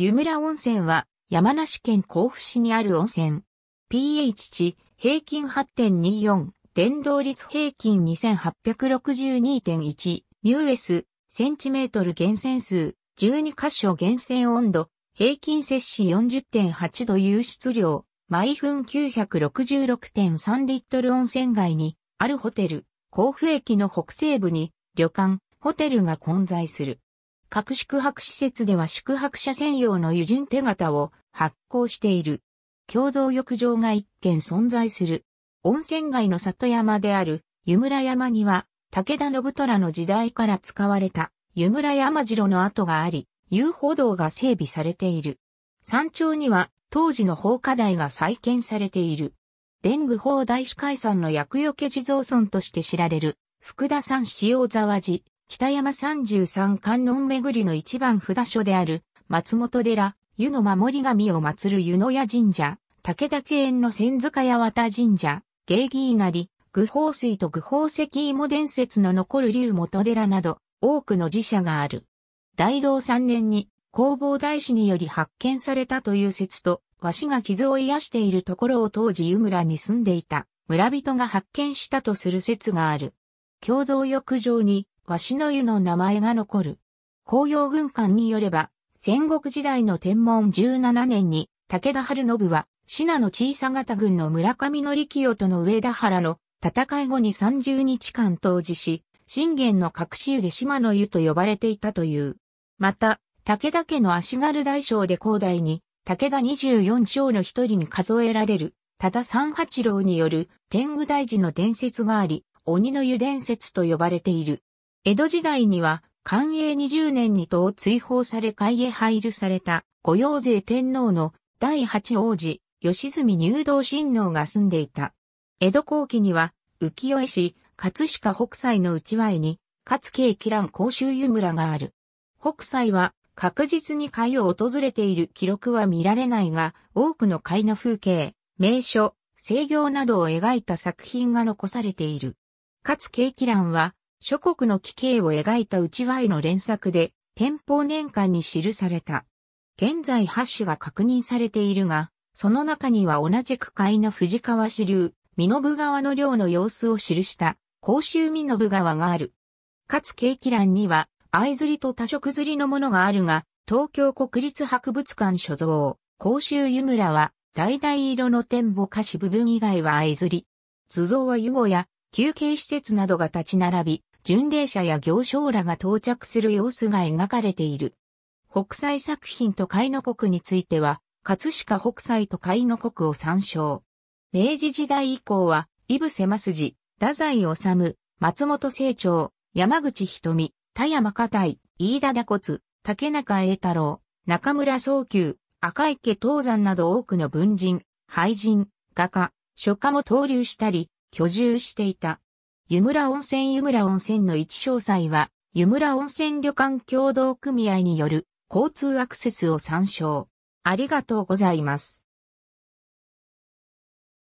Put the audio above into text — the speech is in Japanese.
湯村温泉は山梨県甲府市にある温泉。pH 値平均8.24、電動率平均2862.1、ミューエス、センチメートル源泉数、12箇所源泉温度、平均摂氏40.8度湧出量、毎分966.3リットル温泉街に、あるホテル、甲府駅の北西部に、旅館、ホテルが混在する。各宿泊施設では宿泊者専用の友人手形を発行している。共同浴場が一軒存在する。温泉街の里山である湯村山には武田信虎の時代から使われた湯村山城の跡があり、遊歩道が整備されている。山頂には当時の放火台が再建されている。伝具法大師海山の厄除け地蔵村として知られる福田山塩沢寺北山33観音巡りの一番札所である、松本寺、湯の守り神を祀る湯の屋神社、武田家園の千塚八幡神社、芸儀稲荷、愚宝水と愚宝石芋伝説の残る竜元寺など、多くの寺社がある。大道3年に、弘法大師により発見されたという説と、わしが傷を癒しているところを当時湯村に住んでいた村人が発見したとする説がある。共同浴場に鷲の湯の名前が残る。紅葉軍艦によれば、戦国時代の天文17年に、武田春信は、信濃小さ型軍の村上の清との上田原の戦い後に30日間当時し、信玄の隠し湯で島の湯と呼ばれていたという。また、武田家の足軽大将で広大に、武田24将の一人に数えられる、多田三八郎による天狗大寺の伝説があり、鬼の湯伝説と呼ばれている。江戸時代には、寛永20年に党追放され海へ配慮された、御用勢天皇の第八王子、吉住入道親王が住んでいた。江戸後期には、浮世絵師、葛飾北斎の内前に、勝慶喜乱公衆湯村がある。北斎は、確実に海を訪れている記録は見られないが、多くの海の風景、名所、制業などを描いた作品が残されている。勝慶喜乱は、諸国の奇形を描いた内輪絵の連作で、天保年間に記された。現在八種が確認されているが、その中には同じ区界の藤川支流、身延川の漁の様子を記した、甲州身延川がある。かつ景気欄には、藍釣りと多色釣りのものがあるが、東京国立博物館所蔵、甲州湯村は、橙色の天母菓子部分以外は藍釣り。図像は湯後や休憩施設などが立ち並び、巡礼者や行商らが到着する様子が描かれている。北斎作品と海の国については、葛飾北斎と海の国を参照。明治時代以降は、イブセマスジ、太宰治、松本清張、山口瞳、田山家井、飯田田骨、竹中栄太郎、中村宗久、赤池東山など多くの文人、俳人、画家、書家も登竜したり、居住していた。湯村温泉湯村温泉の一詳細は、湯村温泉旅館協同組合による交通アクセスを参照。ありがとうございます。